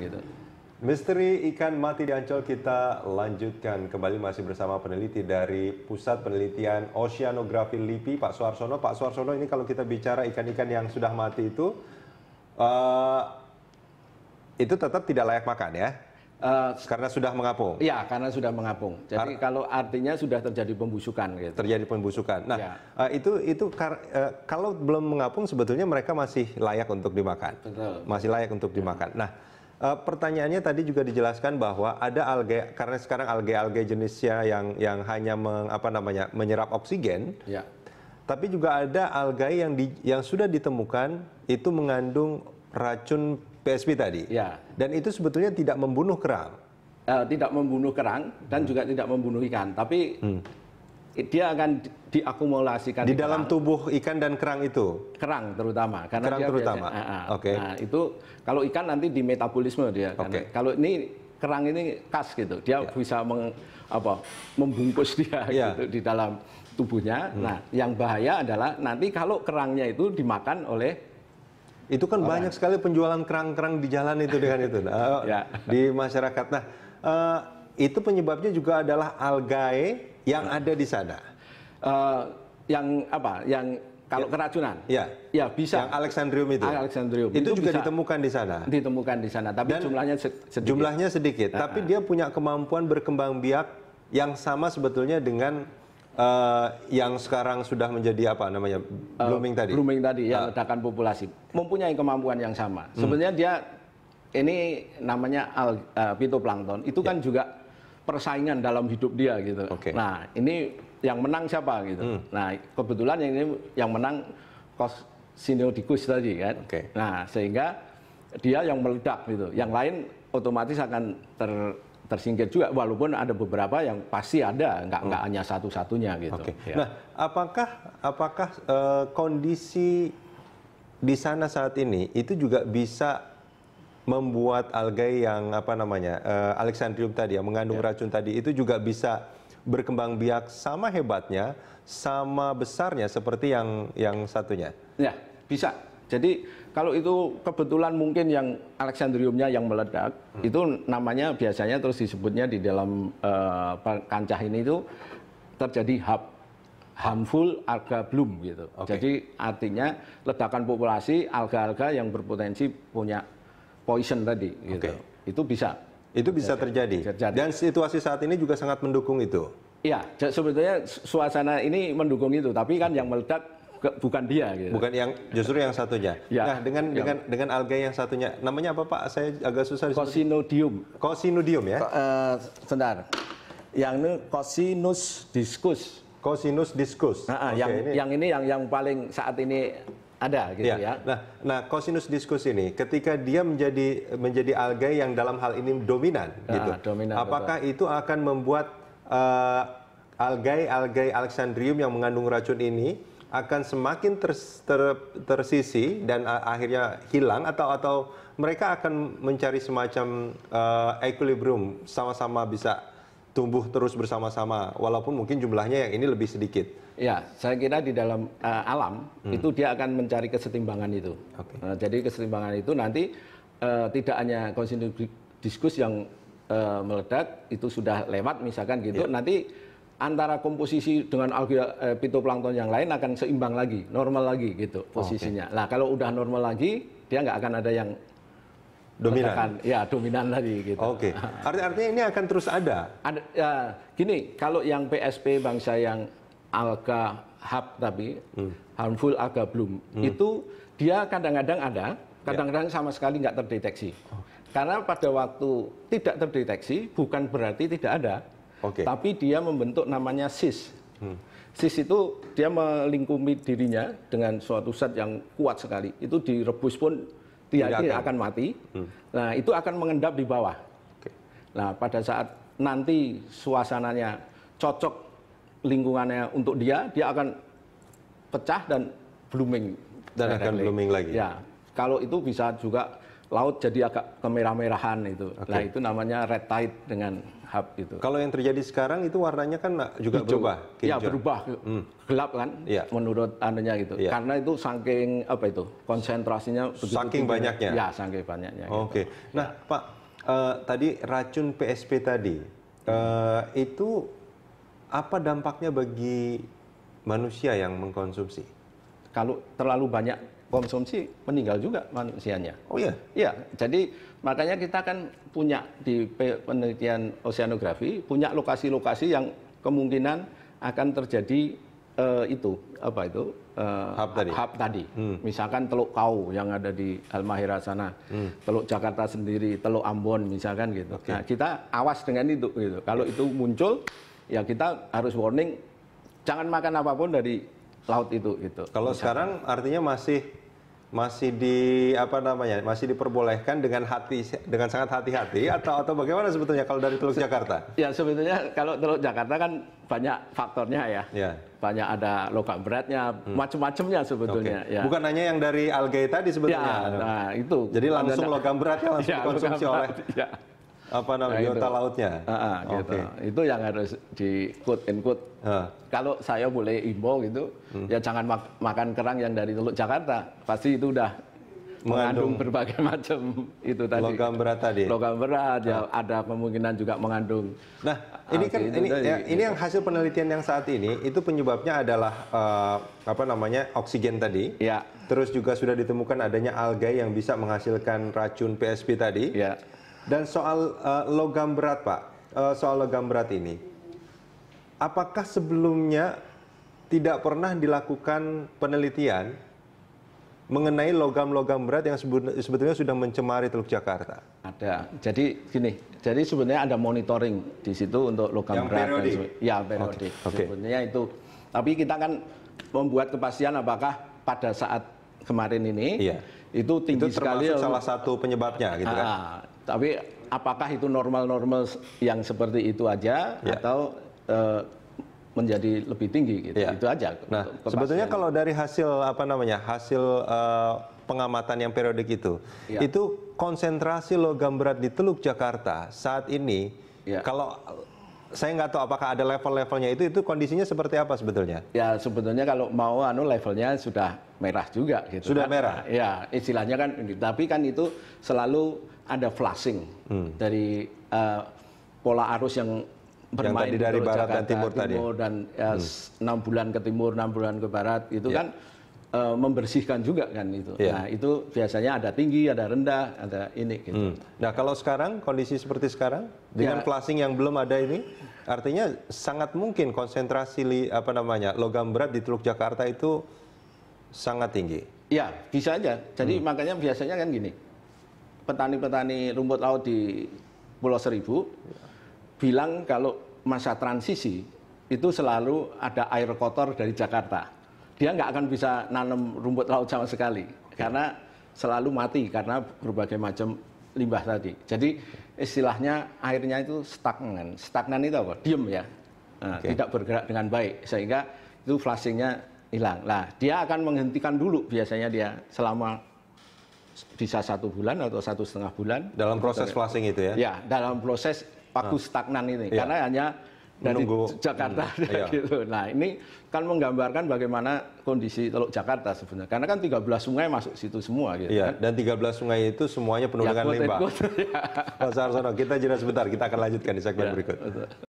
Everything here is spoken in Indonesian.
gitu. Misteri ikan mati di Ancol kita lanjutkan kembali masih bersama peneliti dari Pusat Penelitian Oceanografi LIPI Pak Suarsono. Pak Suarsono ini kalau kita bicara ikan-ikan yang sudah mati itu uh, itu tetap tidak layak makan ya? Uh, karena sudah mengapung. Iya, karena sudah mengapung. Jadi Ar kalau artinya sudah terjadi pembusukan gitu. Terjadi pembusukan. Nah, ya. uh, itu itu uh, kalau belum mengapung sebetulnya mereka masih layak untuk dimakan. Betul. Masih layak untuk dimakan. Nah, Eh, pertanyaannya tadi juga dijelaskan bahwa ada alga karena sekarang alga-alga jenisnya yang yang hanya meng, apa namanya menyerap oksigen. Ya. Tapi juga ada alga yang di, yang sudah ditemukan itu mengandung racun PSP tadi. Ya. Dan itu sebetulnya tidak membunuh kerang. Uh, tidak membunuh kerang dan hmm. juga tidak membunuh ikan. Tapi hmm dia akan diakumulasikan di, dalam kerang. tubuh ikan dan kerang itu kerang terutama karena kerang terutama ah, ah. oke uh, Oke. okay. nah, itu kalau ikan nanti di metabolisme dia okay. kalau ini kerang ini khas gitu dia yeah. bisa meng, apa membungkus dia yeah. gitu di dalam tubuhnya hmm. nah yang bahaya adalah nanti kalau kerangnya itu dimakan oleh itu kan Orang. banyak sekali penjualan kerang-kerang di jalan itu dengan itu nah, yeah. di masyarakat nah uh, itu penyebabnya juga adalah algae yang hmm. ada di sana. Uh, yang apa? Yang kalau ya. keracunan. Ya. Ya, bisa. Yang Alexandrium itu. Ya? Alexandrium. Itu, itu juga bisa ditemukan di sana. Ditemukan di sana, tapi Dan jumlahnya sedikit. Jumlahnya sedikit, tapi dia punya kemampuan berkembang biak yang sama sebetulnya dengan uh, yang sekarang sudah menjadi apa namanya? Eh, blooming uh, tadi. Blooming tadi ya, uh. ledakan populasi. Mempunyai kemampuan yang sama. Hmm. Sebenarnya hmm. dia ini namanya al, uh, Itu kan ya. kan juga persaingan dalam hidup dia gitu. Okay. Nah ini yang menang siapa gitu. Hmm. Nah kebetulan yang ini yang menang kos sinodikus tadi kan. Okay. Nah sehingga dia yang meledak gitu. Yang lain otomatis akan ter tersingkir juga walaupun ada beberapa yang pasti ada nggak nggak hmm. hanya satu satunya gitu. Okay. Ya. Nah apakah apakah uh, kondisi di sana saat ini itu juga bisa membuat algae yang apa namanya uh, alexandrium tadi yang mengandung yeah. racun tadi itu juga bisa berkembang biak sama hebatnya, sama besarnya seperti yang yang satunya. Ya, bisa. Jadi kalau itu kebetulan mungkin yang alexandriumnya yang meledak, hmm. itu namanya biasanya terus disebutnya di dalam uh, kancah ini itu terjadi hub harmful alga bloom gitu. Okay. Jadi artinya ledakan populasi alga-alga yang berpotensi punya poison tadi gitu. Okay. Itu bisa. Itu bisa terjadi. terjadi. Dan situasi saat ini juga sangat mendukung itu. Iya, sebetulnya suasana ini mendukung itu, tapi kan yang meledak ke, bukan dia gitu. Bukan yang justru yang satunya. ya, nah, dengan ya. dengan dengan alga yang satunya. Namanya apa, Pak? Saya agak susah Cosinodium. Cosinodium ya? Ko, uh, sebentar. Yang ini Cosinus diskus. Cosinus diskus. Nah, okay, yang ini. yang ini yang yang paling saat ini ada gitu ya. ya. Nah, nah kosinus diskus ini ketika dia menjadi menjadi alga yang dalam hal ini dominan nah, gitu. Dominan, apakah betul. itu akan membuat uh, eh, algae-algae Alexandrium yang mengandung racun ini akan semakin ter, ter, tersisi dan uh, akhirnya hilang atau atau mereka akan mencari semacam uh, equilibrium sama-sama bisa tumbuh terus bersama-sama walaupun mungkin jumlahnya yang ini lebih sedikit. Ya, saya kira di dalam uh, alam hmm. itu dia akan mencari kesetimbangan itu. Okay. Uh, eh, jadi kesetimbangan itu nanti uh, tidak hanya konsumen diskus yang uh, meledak itu sudah lewat misalkan gitu, yeah. nanti antara komposisi dengan pintu eh, pitoplankton yang lain akan seimbang lagi, normal lagi gitu posisinya. okay. Nah, kalau udah normal lagi, dia nggak akan ada yang dominan. ya dominan tadi gitu. Oke. Okay. Arti artinya ini akan terus ada. Ada ya, gini, kalau yang PSP bangsa yang alka hab tapi hmm. harmful agak bloom hmm. itu dia kadang-kadang ada, ya. kadang-kadang sama sekali nggak terdeteksi. Oh. Karena pada waktu tidak terdeteksi bukan berarti tidak ada. Okay. Tapi dia membentuk namanya sis. Hmm. Sis itu dia melingkupi dirinya dengan suatu zat yang kuat sekali. Itu direbus pun tidak, iya, iya, iya. akan. mati. Hmm. Nah, itu akan mengendap di bawah. Okay. Nah, pada saat nanti suasananya cocok lingkungannya untuk dia, dia akan pecah dan blooming dan akan blooming lagi. Ya, kalau itu bisa juga laut jadi agak kemerah-merahan itu. Okay. Nah, itu namanya red tide dengan hub itu. Kalau yang terjadi sekarang itu warnanya kan juga Hijau. berubah. Iya, berubah. Hmm. Gelap kan ya. menurut anunya gitu. Ya. Karena itu saking apa itu? konsentrasinya begitu saking tinggi. banyaknya. Ya, saking banyaknya. Gitu. Oke. Okay. Gitu. Nah, ya. Pak, uh, tadi racun PSP tadi uh, itu apa dampaknya bagi manusia yang mengkonsumsi? Kalau terlalu banyak konsumsi meninggal juga manusianya. Oh iya. Iya, jadi makanya kita kan punya di penelitian oseanografi punya lokasi-lokasi yang kemungkinan akan terjadi uh, itu apa itu uh, eh, hub tadi. Hub tadi. Hmm. Misalkan Teluk Kau yang ada di Almahera sana, hmm. Teluk Jakarta sendiri, Teluk Ambon misalkan gitu. Okay. Nah, kita awas dengan itu gitu. Kalau itu muncul ya kita harus warning jangan makan apapun dari laut itu gitu. Kalau misalkan. sekarang artinya masih masih di apa namanya masih diperbolehkan dengan hati dengan sangat hati-hati atau atau bagaimana sebetulnya kalau dari Teluk Jakarta? Ya sebetulnya kalau Teluk Jakarta kan banyak faktornya ya. ya. Banyak ada logam beratnya, hmm. macam-macamnya sebetulnya. Okay. Ya. Bukan hanya yang dari algae tadi sebetulnya. Ya, nah itu. Jadi langsung logam beratnya langsung ya, dikonsumsi oleh ya apa namanya biota nah, lautnya. Uh, uh, gitu. Itu yang harus di quote and quote. Uh. Kalau saya boleh imbau gitu, hmm. ya jangan mak makan kerang yang dari Teluk Jakarta. Pasti itu udah mengandung, mengandung berbagai macam itu tadi. Logam berat tadi. Logam berat ya ada kemungkinan juga mengandung. Nah, ini ah, kan ini tadi, ya, ini yang hasil penelitian yang saat ini itu penyebabnya adalah uh, apa namanya? oksigen tadi. Ya. Terus juga sudah ditemukan adanya algae yang bisa menghasilkan racun PSP tadi. Ya. Dan soal uh, logam berat, Pak, uh, soal logam berat ini, apakah sebelumnya tidak pernah dilakukan penelitian mengenai logam-logam berat yang sebetulnya sudah mencemari Teluk Jakarta? Ada. Jadi gini, jadi sebenarnya ada monitoring di situ untuk logam yang berat. Yang Dan, ya periodik. Okay. Okay. Sebenarnya itu. Tapi kita kan membuat kepastian apakah pada saat kemarin ini iya. itu tinggi itu sekali. salah satu penyebabnya gitu kan? Ah, tapi apakah itu normal-normal yang seperti itu aja ya. atau e, menjadi lebih tinggi gitu. Ya. Itu aja. Nah, sebetulnya kalau dari hasil apa namanya? hasil e, pengamatan yang periodik itu, ya. itu konsentrasi logam berat di Teluk Jakarta saat ini ya. kalau saya nggak tahu apakah ada level-levelnya itu itu kondisinya seperti apa sebetulnya? Ya sebetulnya kalau mau anu levelnya sudah merah juga gitu. Sudah kan? merah. Ya istilahnya kan tapi kan itu selalu ada flashing hmm. dari uh, pola arus yang bermain yang dari barat Jakarta, dan timur, timur tadi. dan ya, hmm. 6 bulan ke timur, 6 bulan ke barat itu ya. kan Eh, membersihkan juga kan itu. Yeah. Nah itu biasanya ada tinggi, ada rendah, ada ini. Gitu. Hmm. Nah kalau sekarang kondisi seperti sekarang dengan ya. yang belum ada ini, artinya sangat mungkin konsentrasi li, apa namanya logam berat di Teluk Jakarta itu sangat tinggi. Ya bisa aja. Jadi hmm. makanya biasanya kan gini, petani-petani rumput laut di Pulau Seribu ya. bilang kalau masa transisi itu selalu ada air kotor dari Jakarta dia nggak akan bisa nanam rumput laut sama sekali karena selalu mati karena berbagai macam limbah tadi. Jadi istilahnya airnya itu stagnan. Stagnan itu apa? Diem ya. Nah, okay. Tidak bergerak dengan baik sehingga itu flushingnya hilang. Nah, dia akan menghentikan dulu biasanya dia selama bisa satu bulan atau satu setengah bulan. Dalam proses flushing itu ya? Ya, dalam proses paku nah. stagnan ini. Ya. Karena hanya dari Jakarta hmm, iya. gitu. Nah, ini kan menggambarkan bagaimana kondisi Teluk Jakarta sebenarnya. Karena kan 13 sungai masuk situ semua gitu iya, kan. Dan 13 sungai itu semuanya penuh ya, dengan limbah. Ya. Mas Arsono, kita jelas sebentar, kita akan lanjutkan di segmen ya, berikut. Betul.